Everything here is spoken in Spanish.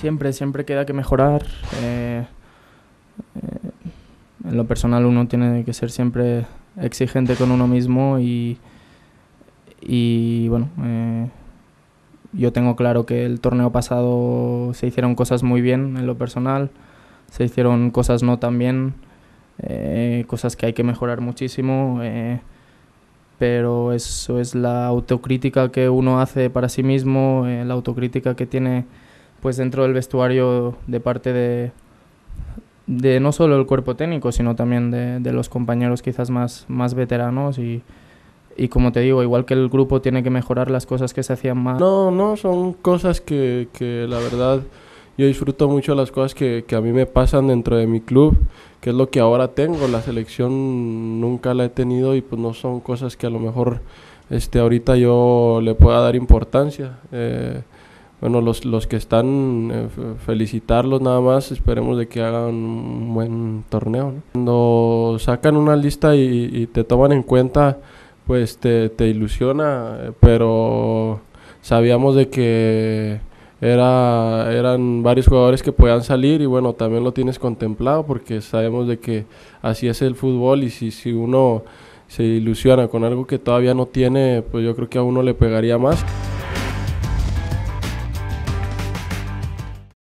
Siempre, siempre queda que mejorar. Eh, eh, en lo personal uno tiene que ser siempre exigente con uno mismo y, bueno, eh, yo tengo claro que el torneo pasado se hicieron cosas muy bien en lo personal, se hicieron cosas no tan bien, cosas que hay que mejorar muchísimo pero eso es la autocrítica que uno hace para sí mismo, la autocrítica que tiene pues dentro del vestuario de parte de, de no solo el cuerpo técnico, sino también de, los compañeros quizás más, más veteranos y, como te digo, igual que el grupo tiene que mejorar las cosas que se hacían mal. No, no, son cosas que, la verdad yo disfruto mucho las cosas que, a mí me pasan dentro de mi club, que es lo que ahora tengo. La selección nunca la he tenido y pues no son cosas que a lo mejor este, ahorita yo le pueda dar importancia. Eh, bueno, los, que están, eh, felicitarlos nada más, esperemos de que hagan un buen torneo. Cuando sacan una lista y, te toman en cuenta, pues te, ilusiona, pero sabíamos de que era, eran varios jugadores que podían salir y bueno, también lo tienes contemplado porque sabemos de que así es el fútbol y si, si uno se ilusiona con algo que todavía no tiene, pues yo creo que a uno le pegaría más.